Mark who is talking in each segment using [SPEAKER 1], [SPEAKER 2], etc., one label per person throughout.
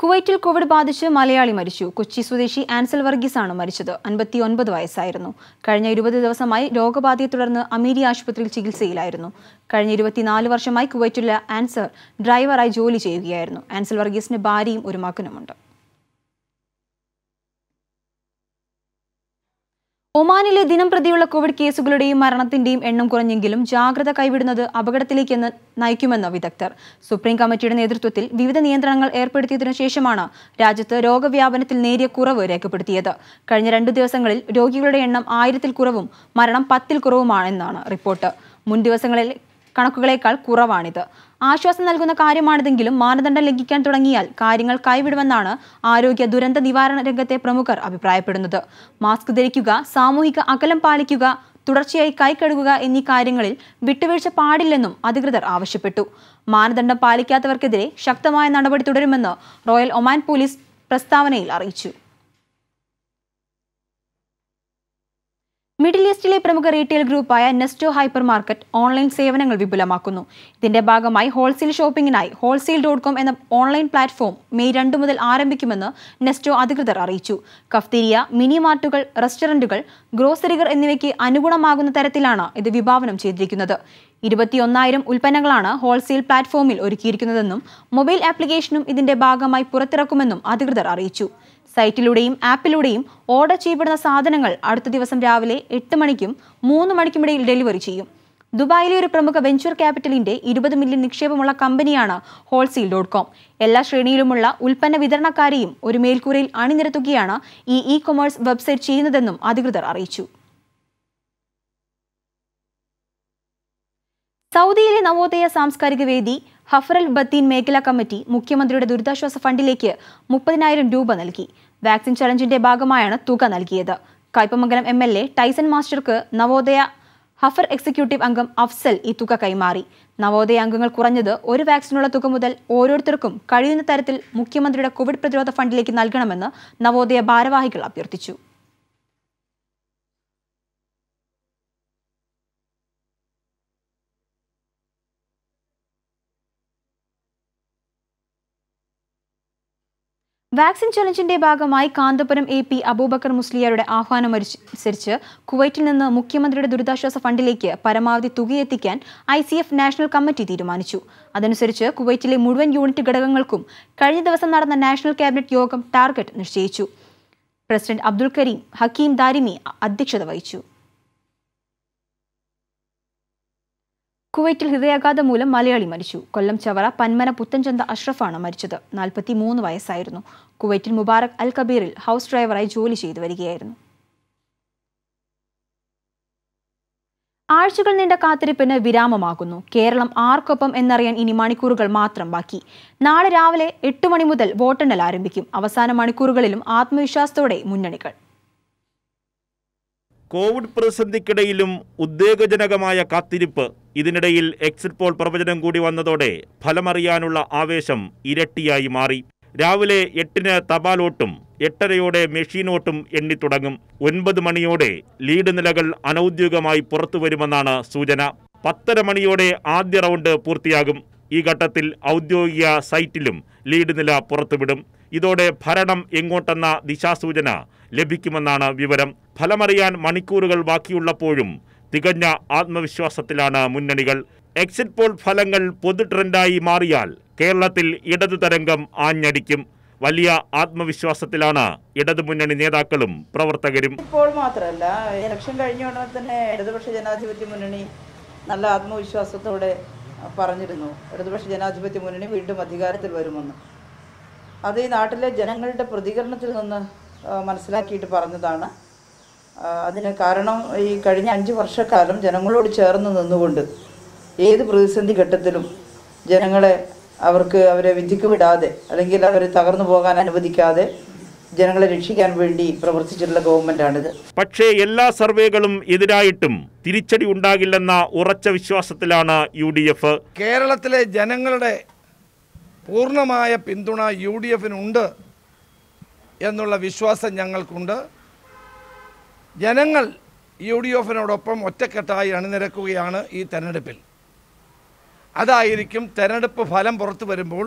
[SPEAKER 1] കുവൈറ്റിൽ കോവിഡ് ബാധിച്ച് മലയാളി മരിച്ചു കൊച്ചി സ്വദേശി ആൻസൽ ആണ് മരിച്ചത് അൻപത്തിയൊൻപത് വയസ്സായിരുന്നു കഴിഞ്ഞ ഇരുപത് ദിവസമായി രോഗബാധയെ തുടർന്ന് അമീരി ആശുപത്രിയിൽ ചികിത്സയിലായിരുന്നു കഴിഞ്ഞ ഇരുപത്തിനാല് വർഷമായി കുവൈറ്റിലെ ആൻസർ ഡ്രൈവറായി ജോലി ചെയ്യുകയായിരുന്നു ആൻസൽ വർഗീസിന് ഭാര്യയും ഒരു മകനുമുണ്ട് ഒമാനിലെ ദിനം പ്രതിയുള്ള കോവിഡ് കേസുകളുടെയും മരണത്തിന്റെയും എണ്ണം കുറഞ്ഞെങ്കിലും ജാഗ്രത കൈവിടുന്നത് അപകടത്തിലേക്കെന്ന് നയിക്കുമെന്ന് വിദഗ്ധർ സുപ്രീം കമ്മിറ്റിയുടെ നേതൃത്വത്തിൽ വിവിധ നിയന്ത്രണങ്ങൾ ഏർപ്പെടുത്തിയതിനു ശേഷമാണ് രാജ്യത്ത് രോഗവ്യാപനത്തിൽ നേരിയ കുറവ് രേഖപ്പെടുത്തിയത് കഴിഞ്ഞ രണ്ടു ദിവസങ്ങളിൽ രോഗികളുടെ എണ്ണം ആയിരത്തിൽ കുറവും മരണം പത്തിൽ കുറവുമാണെന്നാണ് റിപ്പോർട്ട് മുൻ ദിവസങ്ങളിൽ കണക്കുകളേക്കാൾ കുറവാണിത് ആശ്വാസം നൽകുന്ന കാര്യമാണിതെങ്കിലും മാനദണ്ഡം ലംഘിക്കാൻ തുടങ്ങിയാൽ കാര്യങ്ങൾ കൈവിടുമെന്നാണ് ആരോഗ്യ ദുരന്ത നിവാരണ രംഗത്തെ പ്രമുഖർ അഭിപ്രായപ്പെടുന്നത് മാസ്ക് ധരിക്കുക സാമൂഹിക അകലം പാലിക്കുക തുടർച്ചയായി കൈ കഴുകുക എന്നീ കാര്യങ്ങളിൽ വിട്ടുവീഴ്ച പാടില്ലെന്നും അധികൃതർ ആവശ്യപ്പെട്ടു മാനദണ്ഡം പാലിക്കാത്തവർക്കെതിരെ ശക്തമായ നടപടി തുടരുമെന്ന് റോയൽ ഒമാൻ പോലീസ് പ്രസ്താവനയിൽ അറിയിച്ചു മിഡിൽ ഈസ്റ്റിലെ പ്രമുഖ റീറ്റെയിൽ ഗ്രൂപ്പായ നെസ്റ്റോ ഹൈപ്പർ മാർക്കറ്റ് ഓൺലൈൻ സേവനങ്ങൾ വിപുലമാക്കുന്നു ഇതിന്റെ ഭാഗമായി ഹോൾസെയിൽ ഷോപ്പിംഗിനായി ഹോൾസെയിൽ ഡോട്ട് കോം എന്ന ഓൺലൈൻ പ്ലാറ്റ്ഫോം മെയ് രണ്ടു മുതൽ ആരംഭിക്കുമെന്ന് നെസ്റ്റോ അധികൃതർ അറിയിച്ചു കഫ്തീരിയ മിനി മാർട്ടുകൾ റെസ്റ്റോറന്റുകൾ ഗ്രോസറികൾ എന്നിവയ്ക്ക് അനുഗുണമാകുന്ന തരത്തിലാണ് ഇത് വിഭാവനം ചെയ്തിരിക്കുന്നത് ഇരുപത്തിയൊന്നായിരം ഉൽപ്പന്നങ്ങളാണ് ഹോൾസെയിൽ പ്ലാറ്റ്ഫോമിൽ ഒരുക്കിയിരിക്കുന്നതെന്നും മൊബൈൽ ആപ്ലിക്കേഷനും ഇതിന്റെ ഭാഗമായി പുറത്തിറക്കുമെന്നും അധികൃതർ അറിയിച്ചു സൈറ്റിലൂടെയും ആപ്പിലൂടെയും ഓർഡർ ചെയ്യപ്പെടുന്ന സാധനങ്ങൾ അടുത്ത ദിവസം രാവിലെ എട്ട് മണിക്കും മൂന്ന് മണിക്കുമിടയിൽ ഡെലിവറി ചെയ്യും ദുബായിലെ ഒരു പ്രമുഖ വെഞ്ചർ ക്യാപിറ്റലിന്റെ ഇരുപത് മില്യൺ നിക്ഷേപമുള്ള കമ്പനിയാണ് ഹോൾസെയിൽ ഡോട്ട് കോം എല്ലാ ശ്രേണിയിലുമുള്ള ഉൽപ്പന്ന വിതരണക്കാരെയും ഒരു മേൽക്കൂരയിൽ അണിനിരത്തുകയാണ് ഈ ഇ കൊമേഴ്സ് വെബ്സൈറ്റ് ചെയ്യുന്നതെന്നും അധികൃതർ അറിയിച്ചു സൗദിയിലെ നവോദയ സാംസ്കാരിക വേദി ഹഫറൽ ബത്തീൻ മേഖലാ കമ്മിറ്റി മുഖ്യമന്ത്രിയുടെ ദുരിതാശ്വാസ ഫണ്ടിലേക്ക് മുപ്പതിനായിരം രൂപ നൽകി വാക്സിൻ ചലഞ്ചിന്റെ ഭാഗമായാണ് തുക നൽകിയത് Kaipamangalam M L A Tyson മാസ്റ്റർക്ക് നവോദയ ഹഫർ എക്സിക്യൂട്ടീവ് അംഗം അഫ്സൽ ഈ തുക കൈമാറി നവോദയ അംഗങ്ങൾ കുറഞ്ഞത് ഒരു വാക്സിനുള്ള തുക മുതൽ ഓരോരുത്തർക്കും കഴിയുന്ന തരത്തിൽ മുഖ്യമന്ത്രിയുടെ കോവിഡ് പ്രതിരോധ ഫണ്ടിലേക്ക് നൽകണമെന്ന് നവോദയ ഭാരവാഹികൾ അഭ്യർത്ഥിച്ചു വാക്സിൻ ചലഞ്ചിന്റെ ഭാഗമായി കാന്തപുരം എ പി അബൂബക്കർ മുസ്ലിയാരുടെ ആഹ്വാനം അനുസരിച്ച് കുവൈറ്റിൽ നിന്ന് മുഖ്യമന്ത്രിയുടെ ദുരിതാശ്വാസ ഫണ്ടിലേക്ക് പരമാവധി തുകയെത്തിക്കാൻ I C F national committee തീരുമാനിച്ചു അതനുസരിച്ച് കുവൈറ്റിലെ മുഴുവൻ യൂണിറ്റ് ഘടകങ്ങൾക്കും കഴിഞ്ഞ ദിവസം നടന്ന നാഷണൽ ക്യാബിനറ്റ് യോഗം ടാർഗറ്റ് നിശ്ചയിച്ചു പ്രസിഡന്റ് അബ്ദുൽ കരീം ഹക്കീം ദാരിമി അധ്യക്ഷത വഹിച്ചു കുവൈറ്റിൽ ഹൃദയാഘാതം മൂലം മലയാളി മരിച്ചു കൊല്ലം ചവറ പന്മന പുത്തൻചന്ത അഷ്റഫാണ് മരിച്ചത് നാൽപ്പത്തി മൂന്ന് വയസ്സായിരുന്നു കുവൈറ്റിൽ മുബാറക് അൽ കബീറിൽ ഹൗസ് ഡ്രൈവറായി ജോലി ചെയ്തു വരികയായിരുന്നു ആഴ്ചകൾ നീണ്ട കാത്തിരിപ്പിന് വിരാമമാകുന്നു കേരളം ആർക്കൊപ്പം എന്നറിയാൻ ഇനി മണിക്കൂറുകൾ മാത്രം ബാക്കി നാളെ രാവിലെ എട്ട് മണി മുതൽ വോട്ടെണ്ണൽ ആരംഭിക്കും അവസാന മണിക്കൂറുകളിലും ആത്മവിശ്വാസത്തോടെ മുന്നണികൾ
[SPEAKER 2] കോവിഡ് പ്രതിസന്ധിക്കിടയിലും ഉദ്വേഗജനകമായ കാത്തിരിപ്പ് ഇതിനിടയിൽ എക്സിറ്റ് പോൾ പ്രവചനം കൂടി വന്നതോടെ ഫലമറിയാനുള്ള ആവേശം ഇരട്ടിയായി മാറി രാവിലെ എട്ടിന് തപാൽ വോട്ടും എട്ടരയോടെ മെഷീൻ വോട്ടും എണ്ണിത്തുടങ്ങും ഒൻപത് മണിയോടെ ലീഡ് നിലകൾ അനൌദ്യോഗികമായി പുറത്തുവരുമെന്നാണ് സൂചന പത്തര മണിയോടെ ആദ്യ റൗണ്ട് പൂർത്തിയാകും ഈ ഘട്ടത്തിൽ ഔദ്യോഗിക സൈറ്റിലും ലീഡ് നില പുറത്തുവിടും ഇതോടെ ഭരണം എങ്ങോട്ടെന്ന ദിശാസൂചന ലഭിക്കുമെന്നാണ് വിവരം ഫലമറിയാൻ മണിക്കൂറുകൾ ബാക്കിയുള്ളപ്പോഴും തികഞ്ഞ ആത്മവിശ്വാസത്തിലാണ് മുന്നണികൾ എക്സിറ്റ് പോൾ ഫലങ്ങൾ പൊതു ട്രെൻഡായി മാറിയാൽ കേരളത്തിൽ ഇടതു തരംഗം ആഞ്ഞടിക്കും വലിയ ആത്മവിശ്വാസത്തിലാണ് ഇടതുമുന്നണി നേതാക്കളും പ്രവർത്തകരും
[SPEAKER 3] ഇപ്പോൾ മാത്രമല്ല ഇലക്ഷൻ കഴിഞ്ഞ ഉടനെ തന്നെ ഇടതുപക്ഷ ജനാധിപത്യ മുന്നണി നല്ല ആത്മവിശ്വാസത്തോടെ പറഞ്ഞിരുന്നു ഇടതുപക്ഷ ജനാധിപത്യ മുന്നണി വീണ്ടും അധികാരത്തിൽ വരുമെന്ന് അത് ഈ നാട്ടിലെ ജനങ്ങളുടെ പ്രതികരണത്തിൽ നിന്ന് മനസ്സിലാക്കിയിട്ട് പറഞ്ഞതാണ് അതിന് കാരണം ഈ കഴിഞ്ഞ അഞ്ച് വർഷക്കാലം ജനങ്ങളോട് ചേർന്ന് നിന്നുകൊണ്ട് ഏത് പ്രതിസന്ധി ഘട്ടത്തിലും ജനങ്ങളെ അവർക്ക് അവരെ വിധിക്ക് വിടാതെ അല്ലെങ്കിൽ അവരെ തകർന്നു പോകാൻ അനുവദിക്കാതെ ജനങ്ങളെ രക്ഷിക്കാൻ വേണ്ടി പ്രവർത്തിച്ചിട്ടുള്ള ഗവൺമെന്റാണിത്
[SPEAKER 2] പക്ഷേ എല്ലാ സർവേകളും എതിരായിട്ടും തിരിച്ചടി ഉണ്ടാകില്ലെന്ന ഉറച്ച വിശ്വാസത്തിലാണ് യു ഡി എഫ് കേരളത്തിലെ ജനങ്ങളുടെ പൂർണ്ണമായ പിന്തുണ യു ഡി എഫിനുണ്ട് എന്നുള്ള വിശ്വാസം ഞങ്ങൾക്കുണ്ട് ജനങ്ങൾ യു ഡി എഫിനോടൊപ്പം ഒറ്റക്കെട്ടായി അണിനിരക്കുകയാണ് ഈ തെരഞ്ഞെടുപ്പിൽ അതായിരിക്കും തെരഞ്ഞെടുപ്പ് ഫലം പുറത്തു വരുമ്പോൾ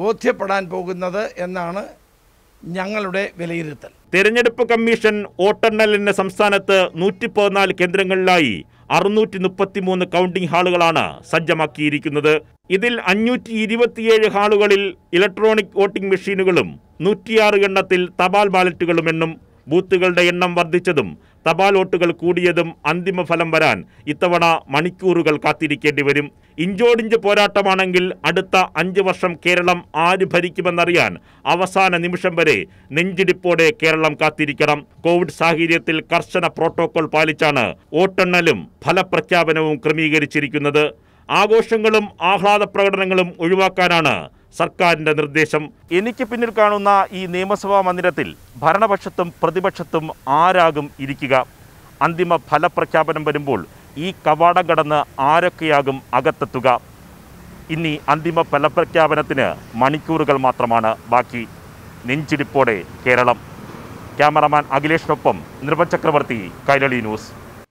[SPEAKER 2] ബോധ്യപ്പെടാൻ പോകുന്നത് എന്നാണ് ഞങ്ങളുടെ വിലയിരുത്തൽ തെരഞ്ഞെടുപ്പ് കമ്മീഷൻ വോട്ടെണ്ണലിന് സംസ്ഥാനത്ത് നൂറ്റി പതിനാല് കേന്ദ്രങ്ങളിലായി അറുന്നൂറ്റി മൂന്ന് കൗണ്ടിംഗ് ഹാളുകളാണ് സജ്ജമാക്കിയിരിക്കുന്നത് ഇതിൽ അഞ്ഞൂറ്റി ഇരുപത്തിയേഴ് ഹാളുകളിൽ ഇലക്ട്രോണിക് വോട്ടിംഗ് മെഷീനുകളും നൂറ്റിയാറ് എണ്ണത്തിൽ തപാൽ ബാലറ്റുകളും എണ്ണും ബൂത്തുകളുടെ എണ്ണം വർദ്ധിച്ചതും തപാൽ വോട്ടുകൾ കൂടിയതും അന്തിമ ഫലം വരാൻ ഇത്തവണ മണിക്കൂറുകൾ കാത്തിരിക്കേണ്ടി വരും ഇഞ്ചോടിഞ്ച് പോരാട്ടമാണെങ്കിൽ അടുത്ത അഞ്ച് വർഷം കേരളം ആര് ഭരിക്കുമെന്നറിയാൻ അവസാന നിമിഷം വരെ നെഞ്ചിടിപ്പോടെ കേരളം കാത്തിരിക്കണം കോവിഡ് സാഹചര്യത്തിൽ കർശന പ്രോട്ടോകോൾ പാലിച്ചാണ് വോട്ടെണ്ണലും ഫലപ്രഖ്യാപനവും ക്രമീകരിച്ചിരിക്കുന്നത് ആഘോഷങ്ങളും ആഹ്ലാദ പ്രകടനങ്ങളും ഒഴിവാക്കാനാണ് സർക്കാരിന്റെ നിർദ്ദേശം എനിക്ക് പിന്നിൽ കാണുന്ന ഈ നിയമസഭാ മന്ദിരത്തിൽ ഭരണപക്ഷത്തും പ്രതിപക്ഷത്തും ആരാകും ഇരിക്കുക അന്തിമ ഫലപ്രഖ്യാപനം വരുമ്പോൾ ഈ കവാടം കടന്ന് ആരൊക്കെയാകും അകത്തെത്തുക ഇനി അന്തിമ ഫലപ്രഖ്യാപനത്തിന് മണിക്കൂറുകൾ മാത്രമാണ് ബാക്കി നെഞ്ചിടിപ്പോടെ കേരളം ക്യാമറമാൻ അഖിലേഷിനൊപ്പം നിർഭചക്രവർത്തി കൈരളി ന്യൂസ്